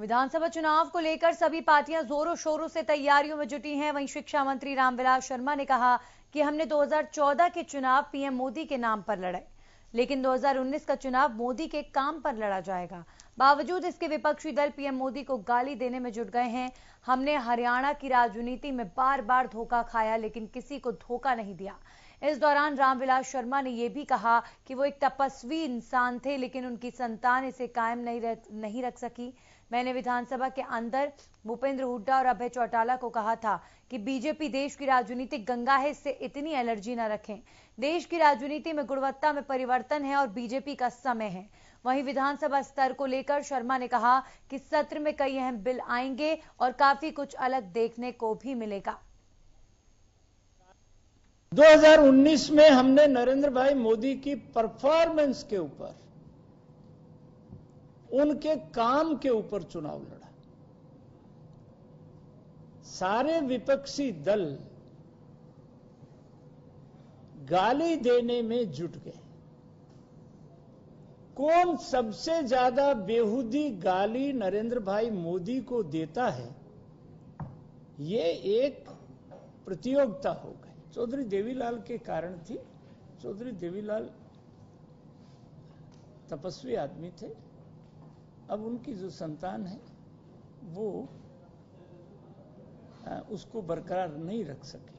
विधानसभा चुनाव को लेकर सभी पार्टियां जोरों शोरों से तैयारियों में जुटी हैं वहीं शिक्षा मंत्री रामविलास शर्मा ने कहा कि हमने 2014 के चुनाव पीएम मोदी के नाम पर लड़े लेकिन 2019 का चुनाव मोदी के काम पर लड़ा जाएगा बावजूद इसके विपक्षी दल पीएम मोदी को गाली देने में जुट गए हैं हमने हरियाणा की राजनीति में बार बार धोखा खाया लेकिन किसी को धोखा नहीं दिया इस दौरान रामविलास शर्मा ने यह भी कहा कि वो एक तपस्वी इंसान थे लेकिन उनकी संतान इसे कायम नहीं रह, नहीं रख सकी मैंने विधानसभा के अंदर भूपेंद्र हुड्डा और अभय चौटाला को कहा था कि बीजेपी देश की राजनीतिक गंगा है इससे इतनी एलर्जी न रखें देश की राजनीति में गुणवत्ता में परिवर्तन है और बीजेपी का समय है वहीं विधानसभा स्तर को लेकर शर्मा ने कहा कि सत्र में कई अहम बिल आएंगे और काफी कुछ अलग देखने को भी मिलेगा 2019 में हमने नरेंद्र भाई मोदी की परफॉर्मेंस के ऊपर उनके काम के ऊपर चुनाव लड़ा सारे विपक्षी दल गाली देने में जुट गए कौन सबसे ज्यादा बेहूदी गाली नरेंद्र भाई मोदी को देता है ये एक प्रतियोगिता हो गई चौधरी देवीलाल के कारण थी चौधरी देवीलाल तपस्वी आदमी थे अब उनकी जो संतान है वो उसको बरकरार नहीं रख सके